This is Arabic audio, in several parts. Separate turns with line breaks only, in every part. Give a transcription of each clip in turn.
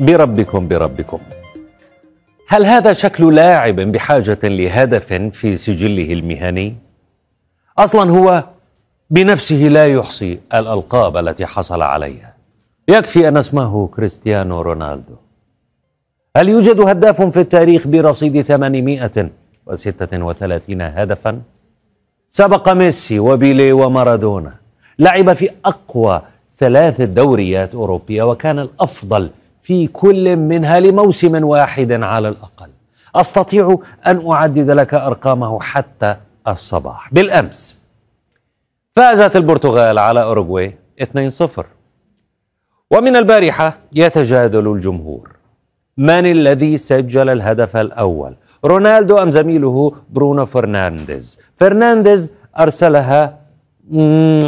بربكم بربكم هل هذا شكل لاعب بحاجه لهدف في سجله المهني اصلا هو بنفسه لا يحصي الالقاب التي حصل عليها يكفي ان اسمه كريستيانو رونالدو هل يوجد هداف في التاريخ برصيد 836 هدفا سبق ميسي وبيلي ومارادونا لعب في اقوى ثلاث دوريات اوروبيه وكان الافضل في كل منها لموسم واحد على الاقل استطيع ان اعدد لك ارقامه حتى الصباح بالامس فازت البرتغال على اوروغواي 2-0 ومن البارحه يتجادل الجمهور من الذي سجل الهدف الاول رونالدو ام زميله برونو فرنانديز فرنانديز ارسلها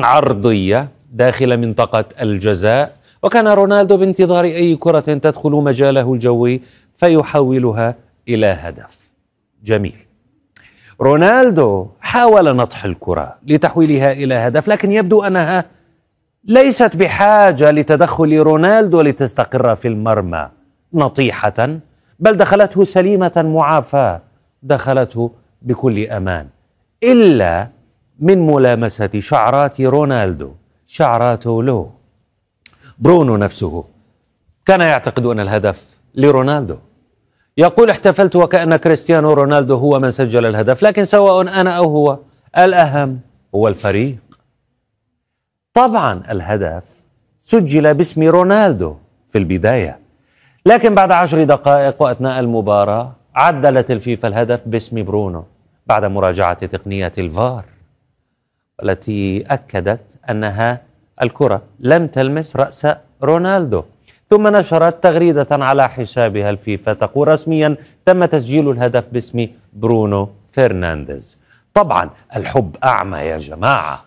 عرضيه داخل منطقه الجزاء وكان رونالدو بانتظار أي كرة تدخل مجاله الجوي فيحولها إلى هدف جميل رونالدو حاول نطح الكرة لتحويلها إلى هدف لكن يبدو أنها ليست بحاجة لتدخل رونالدو لتستقر في المرمى نطيحة بل دخلته سليمة معافاة دخلته بكل أمان إلا من ملامسة شعرات رونالدو شعراته لو برونو نفسه كان يعتقد أن الهدف لرونالدو يقول احتفلت وكأن كريستيانو رونالدو هو من سجل الهدف لكن سواء أنا أو هو الأهم هو الفريق طبعا الهدف سجل باسم رونالدو في البداية لكن بعد عشر دقائق وأثناء المباراة عدلت الفيفا الهدف باسم برونو بعد مراجعة تقنية الفار التي أكدت أنها الكرة لم تلمس رأس رونالدو ثم نشرت تغريدة على حسابها الفيفا تقول رسميا تم تسجيل الهدف باسم برونو فرنانديز طبعا الحب أعمى يا جماعة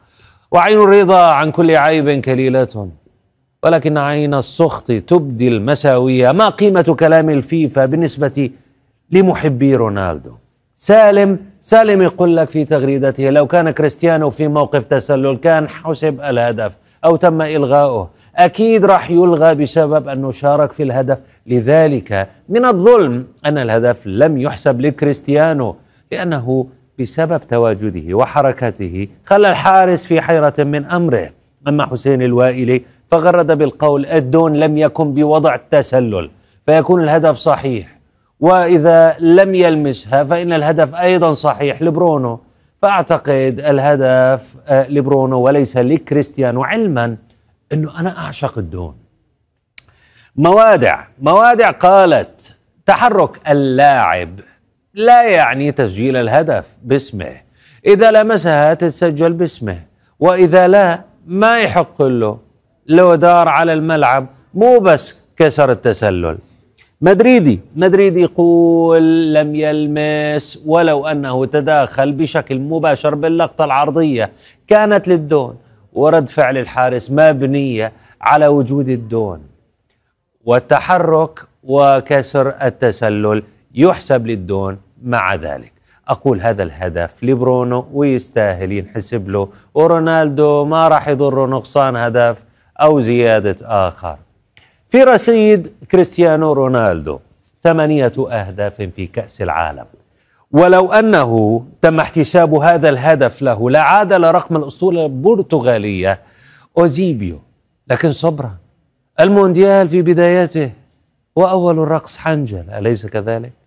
وعين الرضا عن كل عيب كليلة ولكن عين السخط تبدي المساوية ما قيمة كلام الفيفا بالنسبة لمحبي رونالدو سالم سالم يقول لك في تغريدته لو كان كريستيانو في موقف تسلل كان حسب الهدف أو تم إلغاؤه أكيد راح يلغى بسبب أنه شارك في الهدف لذلك من الظلم أن الهدف لم يحسب لكريستيانو لأنه بسبب تواجده وحركته خلى الحارس في حيرة من أمره أما حسين الوائلي فغرد بالقول الدون لم يكن بوضع التسلل فيكون الهدف صحيح وإذا لم يلمسها فإن الهدف أيضا صحيح لبرونو فاعتقد الهدف آه، لبرونو وليس لكريستيانو علما انه انا اعشق الدون موادع موادع قالت تحرك اللاعب لا يعني تسجيل الهدف باسمه اذا لمسها تتسجل باسمه واذا لا ما يحق له لو دار على الملعب مو بس كسر التسلل مدريدي مدريدي يقول لم يلمس ولو أنه تداخل بشكل مباشر باللقطة العرضية كانت للدون ورد فعل الحارس مبنية على وجود الدون والتحرك وكسر التسلل يحسب للدون مع ذلك أقول هذا الهدف لبرونو ويستاهل ينحسب له ورونالدو ما راح يضره نقصان هدف أو زيادة آخر في رصيد كريستيانو رونالدو ثمانية أهداف في كأس العالم ولو أنه تم احتساب هذا الهدف له لعاد لرقم الأسطورة البرتغالية أوزيبيو لكن صبرا المونديال في بدايته وأول الرقص حنجل أليس كذلك؟